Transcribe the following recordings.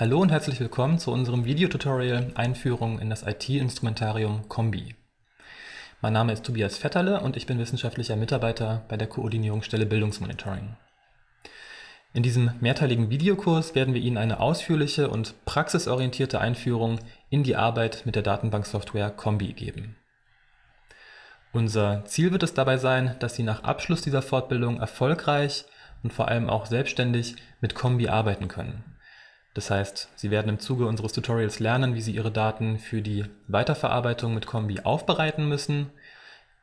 Hallo und herzlich willkommen zu unserem Videotutorial Einführung in das IT-Instrumentarium Kombi. Mein Name ist Tobias Vetterle und ich bin wissenschaftlicher Mitarbeiter bei der Koordinierungsstelle Bildungsmonitoring. In diesem mehrteiligen Videokurs werden wir Ihnen eine ausführliche und praxisorientierte Einführung in die Arbeit mit der Datenbanksoftware Kombi geben. Unser Ziel wird es dabei sein, dass Sie nach Abschluss dieser Fortbildung erfolgreich und vor allem auch selbstständig mit Kombi arbeiten können. Das heißt, Sie werden im Zuge unseres Tutorials lernen, wie Sie Ihre Daten für die Weiterverarbeitung mit Kombi aufbereiten müssen,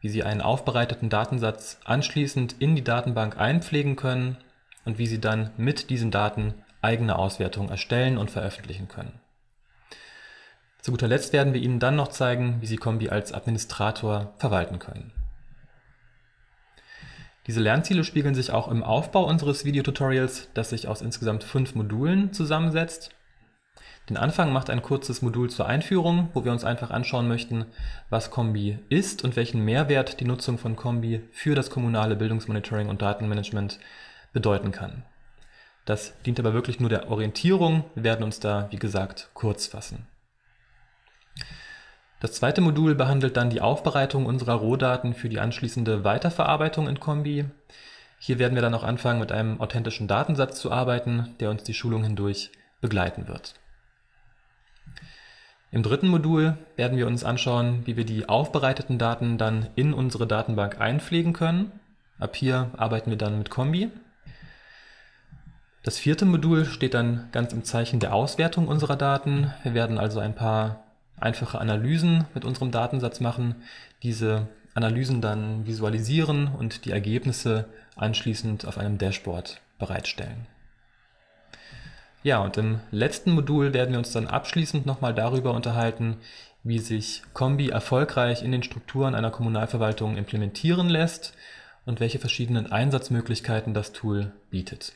wie Sie einen aufbereiteten Datensatz anschließend in die Datenbank einpflegen können und wie Sie dann mit diesen Daten eigene Auswertungen erstellen und veröffentlichen können. Zu guter Letzt werden wir Ihnen dann noch zeigen, wie Sie Kombi als Administrator verwalten können. Diese Lernziele spiegeln sich auch im Aufbau unseres Videotutorials, das sich aus insgesamt fünf Modulen zusammensetzt. Den Anfang macht ein kurzes Modul zur Einführung, wo wir uns einfach anschauen möchten, was Kombi ist und welchen Mehrwert die Nutzung von Kombi für das kommunale Bildungsmonitoring und Datenmanagement bedeuten kann. Das dient aber wirklich nur der Orientierung, wir werden uns da, wie gesagt, kurz fassen. Das zweite Modul behandelt dann die Aufbereitung unserer Rohdaten für die anschließende Weiterverarbeitung in Kombi. Hier werden wir dann auch anfangen, mit einem authentischen Datensatz zu arbeiten, der uns die Schulung hindurch begleiten wird. Im dritten Modul werden wir uns anschauen, wie wir die aufbereiteten Daten dann in unsere Datenbank einpflegen können. Ab hier arbeiten wir dann mit Kombi. Das vierte Modul steht dann ganz im Zeichen der Auswertung unserer Daten. Wir werden also ein paar einfache Analysen mit unserem Datensatz machen, diese Analysen dann visualisieren und die Ergebnisse anschließend auf einem Dashboard bereitstellen. Ja, und im letzten Modul werden wir uns dann abschließend nochmal darüber unterhalten, wie sich Kombi erfolgreich in den Strukturen einer Kommunalverwaltung implementieren lässt und welche verschiedenen Einsatzmöglichkeiten das Tool bietet.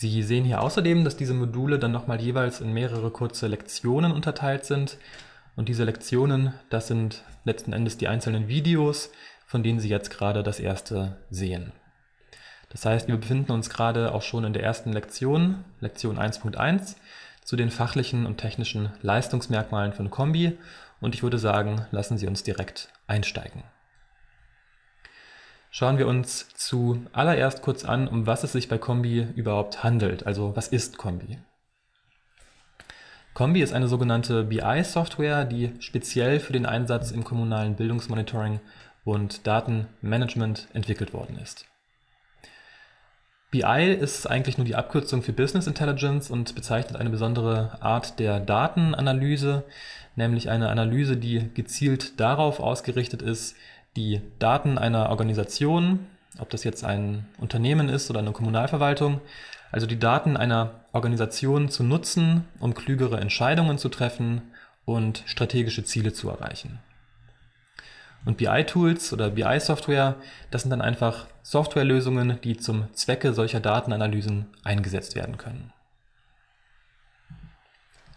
Sie sehen hier außerdem, dass diese Module dann nochmal jeweils in mehrere kurze Lektionen unterteilt sind. Und diese Lektionen, das sind letzten Endes die einzelnen Videos, von denen Sie jetzt gerade das erste sehen. Das heißt, wir befinden uns gerade auch schon in der ersten Lektion, Lektion 1.1, zu den fachlichen und technischen Leistungsmerkmalen von Kombi. Und ich würde sagen, lassen Sie uns direkt einsteigen schauen wir uns zuallererst kurz an, um was es sich bei Kombi überhaupt handelt. Also was ist Kombi? Kombi ist eine sogenannte BI-Software, die speziell für den Einsatz im kommunalen Bildungsmonitoring und Datenmanagement entwickelt worden ist. BI ist eigentlich nur die Abkürzung für Business Intelligence und bezeichnet eine besondere Art der Datenanalyse, nämlich eine Analyse, die gezielt darauf ausgerichtet ist, die Daten einer Organisation, ob das jetzt ein Unternehmen ist oder eine Kommunalverwaltung, also die Daten einer Organisation zu nutzen, um klügere Entscheidungen zu treffen und strategische Ziele zu erreichen. Und BI-Tools oder BI-Software, das sind dann einfach Softwarelösungen, die zum Zwecke solcher Datenanalysen eingesetzt werden können.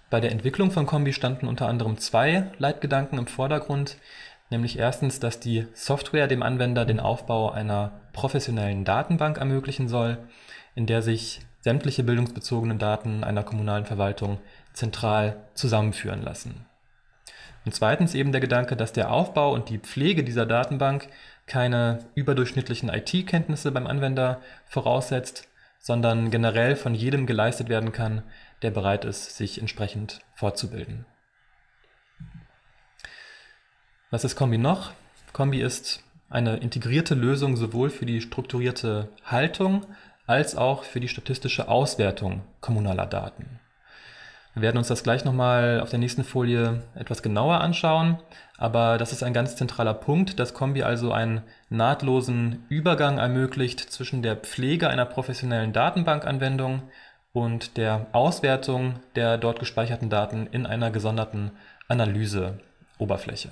Bei der Entwicklung von Kombi standen unter anderem zwei Leitgedanken im Vordergrund, nämlich erstens, dass die Software dem Anwender den Aufbau einer professionellen Datenbank ermöglichen soll, in der sich sämtliche bildungsbezogenen Daten einer kommunalen Verwaltung zentral zusammenführen lassen. Und zweitens eben der Gedanke, dass der Aufbau und die Pflege dieser Datenbank keine überdurchschnittlichen IT-Kenntnisse beim Anwender voraussetzt, sondern generell von jedem geleistet werden kann, der bereit ist, sich entsprechend fortzubilden. Was ist Kombi noch? Kombi ist eine integrierte Lösung sowohl für die strukturierte Haltung als auch für die statistische Auswertung kommunaler Daten. Wir werden uns das gleich nochmal auf der nächsten Folie etwas genauer anschauen, aber das ist ein ganz zentraler Punkt, dass Kombi also einen nahtlosen Übergang ermöglicht zwischen der Pflege einer professionellen Datenbankanwendung und der Auswertung der dort gespeicherten Daten in einer gesonderten Analyseoberfläche.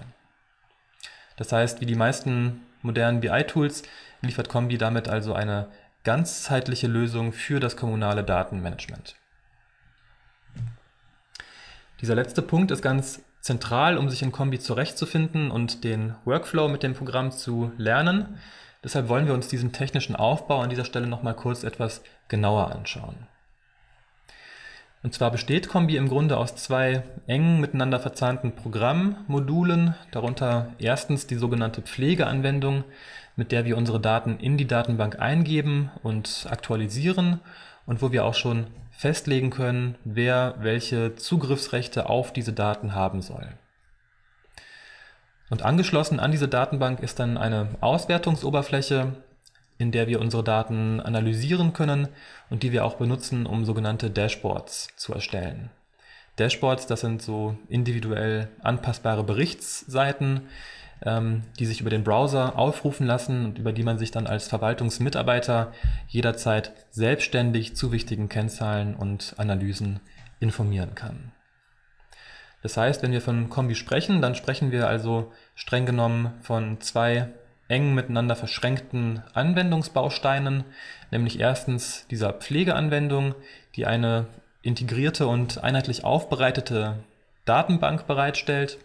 Das heißt, wie die meisten modernen BI-Tools liefert Kombi damit also eine ganzheitliche Lösung für das kommunale Datenmanagement. Dieser letzte Punkt ist ganz zentral, um sich in Kombi zurechtzufinden und den Workflow mit dem Programm zu lernen. Deshalb wollen wir uns diesen technischen Aufbau an dieser Stelle nochmal kurz etwas genauer anschauen. Und zwar besteht Kombi im Grunde aus zwei eng miteinander verzahnten Programmmodulen, darunter erstens die sogenannte Pflegeanwendung, mit der wir unsere Daten in die Datenbank eingeben und aktualisieren und wo wir auch schon festlegen können, wer welche Zugriffsrechte auf diese Daten haben soll. Und angeschlossen an diese Datenbank ist dann eine Auswertungsoberfläche, in der wir unsere Daten analysieren können und die wir auch benutzen, um sogenannte Dashboards zu erstellen. Dashboards, das sind so individuell anpassbare Berichtsseiten, ähm, die sich über den Browser aufrufen lassen und über die man sich dann als Verwaltungsmitarbeiter jederzeit selbstständig zu wichtigen Kennzahlen und Analysen informieren kann. Das heißt, wenn wir von Kombi sprechen, dann sprechen wir also streng genommen von zwei eng miteinander verschränkten Anwendungsbausteinen, nämlich erstens dieser Pflegeanwendung, die eine integrierte und einheitlich aufbereitete Datenbank bereitstellt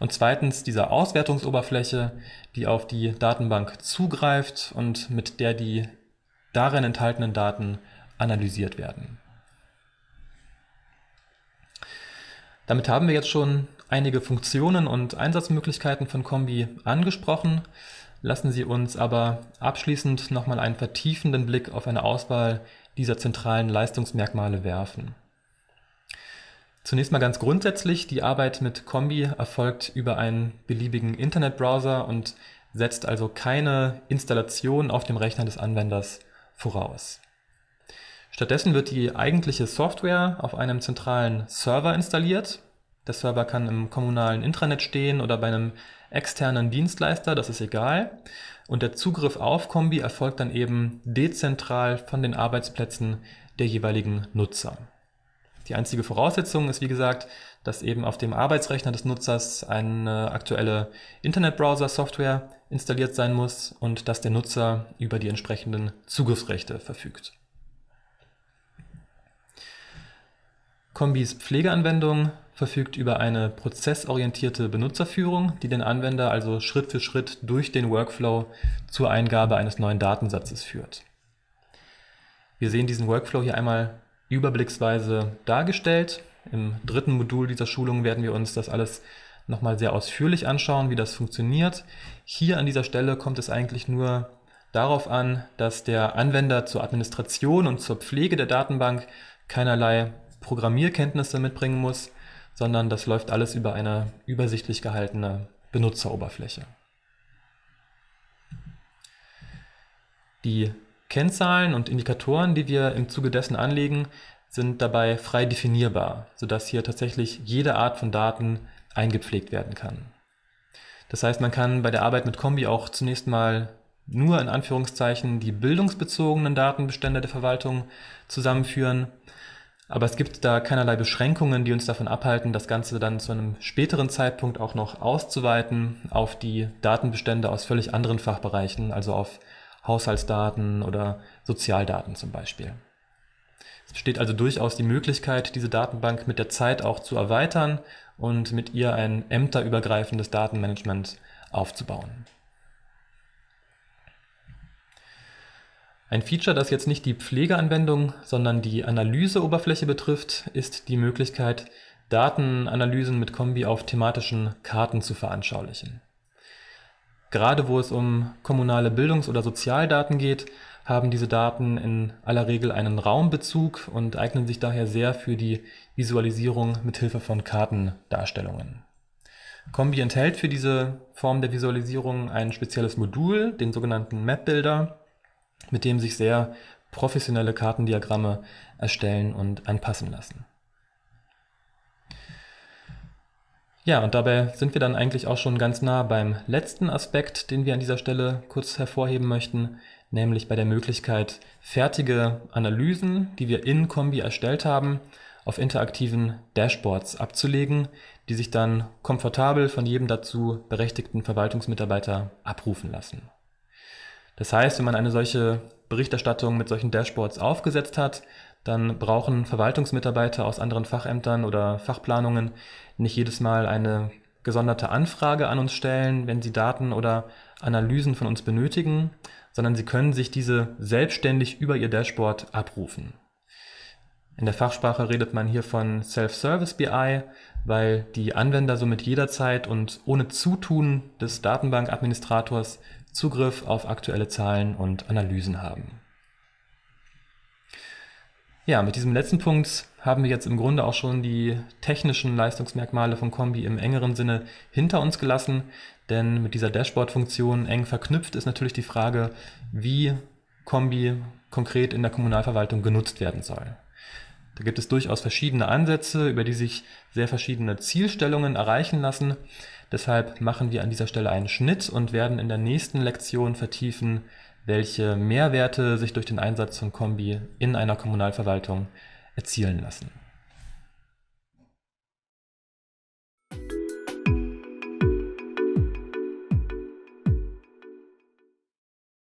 und zweitens dieser Auswertungsoberfläche, die auf die Datenbank zugreift und mit der die darin enthaltenen Daten analysiert werden. Damit haben wir jetzt schon einige Funktionen und Einsatzmöglichkeiten von Kombi angesprochen. Lassen Sie uns aber abschließend nochmal einen vertiefenden Blick auf eine Auswahl dieser zentralen Leistungsmerkmale werfen. Zunächst mal ganz grundsätzlich, die Arbeit mit Kombi erfolgt über einen beliebigen Internetbrowser und setzt also keine Installation auf dem Rechner des Anwenders voraus. Stattdessen wird die eigentliche Software auf einem zentralen Server installiert der Server kann im kommunalen Intranet stehen oder bei einem externen Dienstleister, das ist egal. Und der Zugriff auf Kombi erfolgt dann eben dezentral von den Arbeitsplätzen der jeweiligen Nutzer. Die einzige Voraussetzung ist, wie gesagt, dass eben auf dem Arbeitsrechner des Nutzers eine aktuelle Internetbrowser-Software installiert sein muss und dass der Nutzer über die entsprechenden Zugriffsrechte verfügt. Kombis Pflegeanwendung verfügt über eine prozessorientierte Benutzerführung, die den Anwender also Schritt für Schritt durch den Workflow zur Eingabe eines neuen Datensatzes führt. Wir sehen diesen Workflow hier einmal überblicksweise dargestellt. Im dritten Modul dieser Schulung werden wir uns das alles nochmal sehr ausführlich anschauen, wie das funktioniert. Hier an dieser Stelle kommt es eigentlich nur darauf an, dass der Anwender zur Administration und zur Pflege der Datenbank keinerlei Programmierkenntnisse mitbringen muss, sondern das läuft alles über eine übersichtlich gehaltene Benutzeroberfläche. Die Kennzahlen und Indikatoren, die wir im Zuge dessen anlegen, sind dabei frei definierbar, sodass hier tatsächlich jede Art von Daten eingepflegt werden kann. Das heißt, man kann bei der Arbeit mit Kombi auch zunächst mal nur in Anführungszeichen die bildungsbezogenen Datenbestände der Verwaltung zusammenführen aber es gibt da keinerlei Beschränkungen, die uns davon abhalten, das Ganze dann zu einem späteren Zeitpunkt auch noch auszuweiten auf die Datenbestände aus völlig anderen Fachbereichen, also auf Haushaltsdaten oder Sozialdaten zum Beispiel. Es besteht also durchaus die Möglichkeit, diese Datenbank mit der Zeit auch zu erweitern und mit ihr ein ämterübergreifendes Datenmanagement aufzubauen. Ein Feature, das jetzt nicht die Pflegeanwendung, sondern die Analyseoberfläche betrifft, ist die Möglichkeit, Datenanalysen mit Kombi auf thematischen Karten zu veranschaulichen. Gerade wo es um kommunale Bildungs- oder Sozialdaten geht, haben diese Daten in aller Regel einen Raumbezug und eignen sich daher sehr für die Visualisierung mithilfe von Kartendarstellungen. Kombi enthält für diese Form der Visualisierung ein spezielles Modul, den sogenannten Map Builder, mit dem sich sehr professionelle Kartendiagramme erstellen und anpassen lassen. Ja, und dabei sind wir dann eigentlich auch schon ganz nah beim letzten Aspekt, den wir an dieser Stelle kurz hervorheben möchten, nämlich bei der Möglichkeit, fertige Analysen, die wir in Kombi erstellt haben, auf interaktiven Dashboards abzulegen, die sich dann komfortabel von jedem dazu berechtigten Verwaltungsmitarbeiter abrufen lassen. Das heißt, wenn man eine solche Berichterstattung mit solchen Dashboards aufgesetzt hat, dann brauchen Verwaltungsmitarbeiter aus anderen Fachämtern oder Fachplanungen nicht jedes Mal eine gesonderte Anfrage an uns stellen, wenn sie Daten oder Analysen von uns benötigen, sondern sie können sich diese selbstständig über ihr Dashboard abrufen. In der Fachsprache redet man hier von Self-Service BI, weil die Anwender somit jederzeit und ohne Zutun des Datenbankadministrators Zugriff auf aktuelle Zahlen und Analysen haben. Ja, mit diesem letzten Punkt haben wir jetzt im Grunde auch schon die technischen Leistungsmerkmale von Kombi im engeren Sinne hinter uns gelassen, denn mit dieser Dashboard-Funktion eng verknüpft ist natürlich die Frage, wie Kombi konkret in der Kommunalverwaltung genutzt werden soll. Da gibt es durchaus verschiedene Ansätze, über die sich sehr verschiedene Zielstellungen erreichen lassen. Deshalb machen wir an dieser Stelle einen Schnitt und werden in der nächsten Lektion vertiefen, welche Mehrwerte sich durch den Einsatz von Kombi in einer Kommunalverwaltung erzielen lassen.